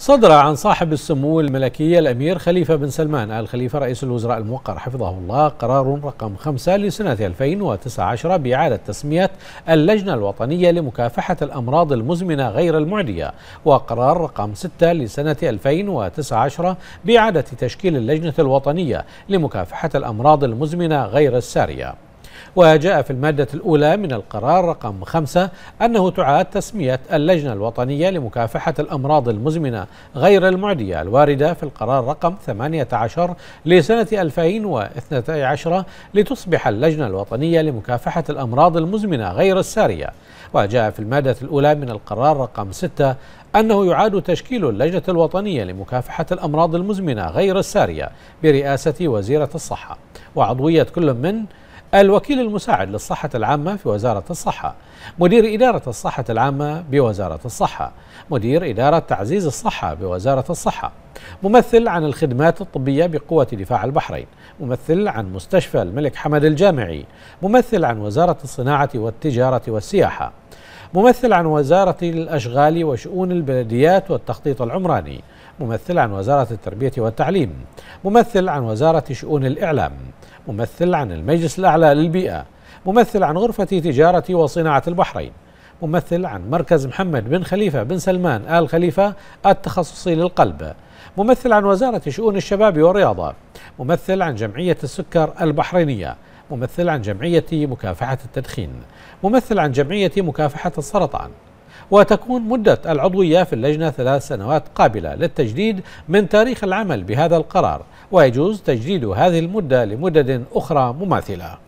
صدر عن صاحب السمو الملكي الأمير خليفة بن سلمان آل خليفة رئيس الوزراء الموقر حفظه الله قرار رقم خمسة لسنة 2019 بإعادة تسمية اللجنة الوطنية لمكافحة الأمراض المزمنة غير المعدية وقرار رقم ستة لسنة 2019 بإعادة تشكيل اللجنة الوطنية لمكافحة الأمراض المزمنة غير السارية وجاء في المادة الأولى من القرار رقم خمسة أنه تعاد تسمية اللجنة الوطنية لمكافحة الأمراض المزمنة غير المعدية الواردة في القرار رقم 18 لسنة 2012 لتصبح اللجنة الوطنية لمكافحة الأمراض المزمنة غير السارية وجاء في المادة الأولى من القرار رقم 6 أنه يعاد تشكيل اللجنة الوطنية لمكافحة الأمراض المزمنة غير السارية برئاسة وزيرة الصحة وعضوية كل من الوكيل المساعد للصحة العامة في وزارة الصحة مدير إدارة الصحة العامة بوزارة الصحة مدير إدارة تعزيز الصحة بوزارة الصحة ممثل عن الخدمات الطبية بقوة دفاع البحرين ممثل عن مستشفى الملك حمد الجامعي ممثل عن وزارة الصناعة والتجارة والسياحة ممثل عن وزارة الأشغال وشؤون البلديات والتخطيط العمراني ممثل عن وزارة التربية والتعليم ممثل عن وزارة شؤون الإعلام ممثل عن المجلس الأعلى للبيئة ممثل عن غرفة تجارة وصناعة البحرين ممثل عن مركز محمد بن خليفة بن سلمان آل خليفة التخصصي للقلب ممثل عن وزارة شؤون الشباب والرياضة ممثل عن جمعية السكر البحرينية ممثل عن جمعية مكافحة التدخين ممثل عن جمعية مكافحة السرطان وتكون مدة العضوية في اللجنة ثلاث سنوات قابلة للتجديد من تاريخ العمل بهذا القرار ويجوز تجديد هذه المدة لمدد أخرى مماثلة